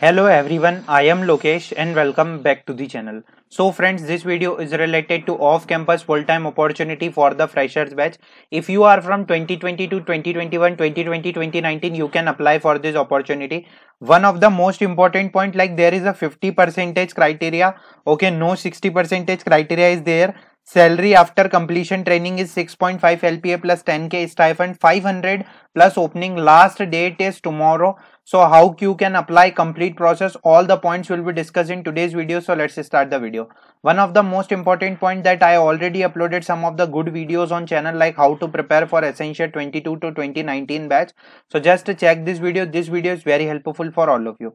Hello everyone, I am Lokesh and welcome back to the channel. So friends, this video is related to off-campus full-time opportunity for the freshers batch. If you are from 2020 to 2021, 2020, 2019, you can apply for this opportunity. One of the most important point like there is a 50 percentage criteria. Okay, no 60 percentage criteria is there. Salary after completion training is 6.5 LPA plus 10K stipend 500 plus opening last date is tomorrow. So how you can apply complete process all the points will be discussed in today's video. So let's start the video. One of the most important point that I already uploaded some of the good videos on channel like how to prepare for Essential 22 to 2019 batch. So just check this video. This video is very helpful for all of you.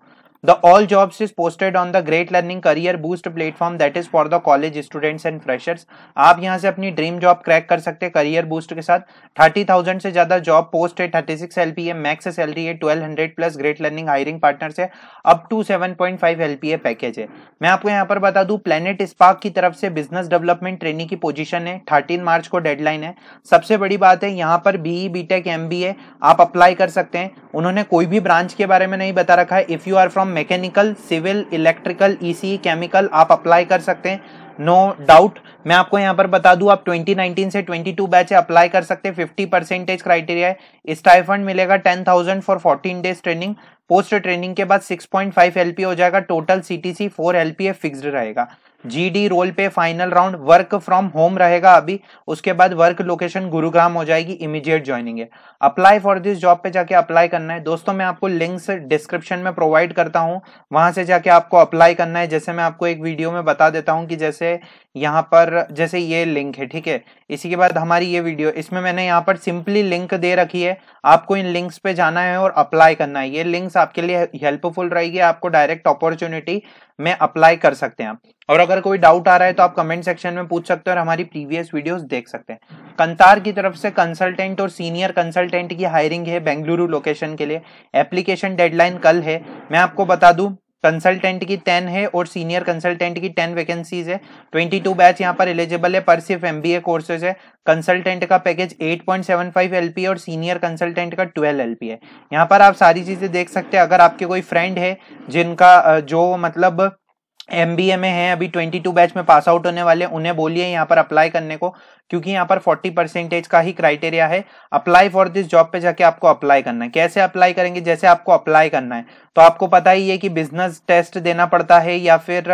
The All Jobs is posted on the Great Learning Career Boost platform that is for the college students and freshers. आप यहाँ से अपनी dream job crack कर सकते हैं career boost के साथ thirty thousand से ज्यादा जॉब पोस्ट है thirty six LPA max salary twelve hundred plus great learning hiring partner से अप टू 7.5 एलपीए पैकेज है मैं आपको यहाँ पर बता दू प्लेनेट स्पार्क की तरफ से बिजनेस डेवलपमेंट ट्रेनिंग की पोजिशन है थर्टीन मार्च को डेडलाइन है सबसे बड़ी बात है यहाँ पर बीई बी बीटेक एमबीए आप अप्लाई कर सकते हैं उन्होंने कोई भी ब्रांच के बारे में नहीं बता रखा है if you are from mechanical civil electrical EC chemical आप अप्लाई कर सकते हैं नो no डाउट मैं आपको यहाँ पर बता दूं आप 2019 से 22 बैच अप्लाई कर सकते हैं 50 परसेंटेज क्राइटेरिया है स्टाइफंड मिलेगा 10,000 for fourteen days training post training के बाद 6.5 एलपी हो जाएगा टोटल सीटीसी 4 एलपीए फिक्स्ड रहेगा जीडी रोल पे final round work from home रहेगा अभी उसके बाद वर्क लोकेशन गुरुग्राम हो जाएगी इमीडिएट ज्वाइनिंग है अप्लाई फॉर दिस जॉब पे जाके अप्लाई करना है दोस्तों मैं आपको लिंक्स डिस्क्रिप्शन में प्रोवाइड करता हूँ वहां से जाके आपको अप्लाई करना है जैसे मैं आपको एक वीडियो में बता देता हूँ कि जैसे यहाँ पर जैसे ये लिंक है ठीक है इसी के बाद हमारी ये वीडियो इसमें मैंने यहाँ पर सिंपली लिंक दे रखी है आपको इन लिंक्स पे जाना है और अप्लाई करना है ये लिंक्स आपके लिए हेल्पफुल रहेगी आपको डायरेक्ट अपॉर्चुनिटी में अप्लाई कर सकते हैं आप और अगर कोई डाउट आ रहा है तो आप कमेंट सेक्शन में पूछ सकते हैं और हमारी प्रीवियस वीडियोस देख सकते हैं कंतार की तरफ से कंसल्टेंट और सीनियर कंसल्टेंट की हायरिंग है बेंगलुरु लोकेशन के लिए एप्लीकेशन डेडलाइन कल है मैं आपको बता दूं कंसल्टेंट की टेन है और सीनियर कंसल्टेंट की टेन वैकेंसीज है ट्वेंटी टू बैच यहाँ पर एलिजिबल है पर सिर्फ एम बी ए कोर्सेज है कंसल्टेंट का package eight point seven five L P और सीनियर कंसल्टेंट का ट्वेल्व एल पी है यहाँ पर आप सारी चीज़ें देख सकते हैं अगर आपके कोई फ्रेंड है जिनका जो मतलब एम बी ए में है अभी 22 बैच में पास आउट होने वाले उन्हें बोलिए यहाँ पर अप्लाई करने को क्योंकि यहाँ पर 40 परसेंटेज का ही क्राइटेरिया है अप्लाई फॉर दिस जॉब पे जाके आपको अप्लाई करना है कैसे अप्लाई करेंगे जैसे आपको अप्लाई करना है तो आपको पता ही है कि बिजनेस टेस्ट देना पड़ता है या फिर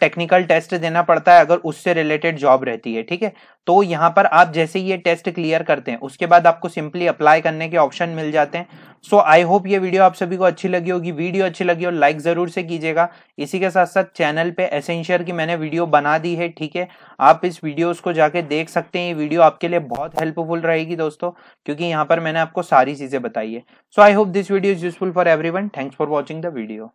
टेक्निकल टेस्ट देना पड़ता है अगर उससे रिलेटेड जॉब रहती है ठीक है तो यहाँ पर आप जैसे ये टेस्ट क्लियर करते हैं उसके बाद आपको सिंपली अप्लाई करने के ऑप्शन मिल जाते हैं सो आई होप ये वीडियो आप सभी को अच्छी लगी होगी वीडियो अच्छी लगी हो लाइक ज़रूर से कीजिएगा इसी के साथ साथ चैनल पे एसेंशियर की मैंने वीडियो बना दी है ठीक है आप इस वीडियोस को जाके देख सकते हैं ये वीडियो आपके लिए बहुत हेल्पफुल रहेगी दोस्तों क्योंकि यहाँ पर मैंने आपको सारी चीज़ें बताई है so I hope this video is useful for every thanks for watching the video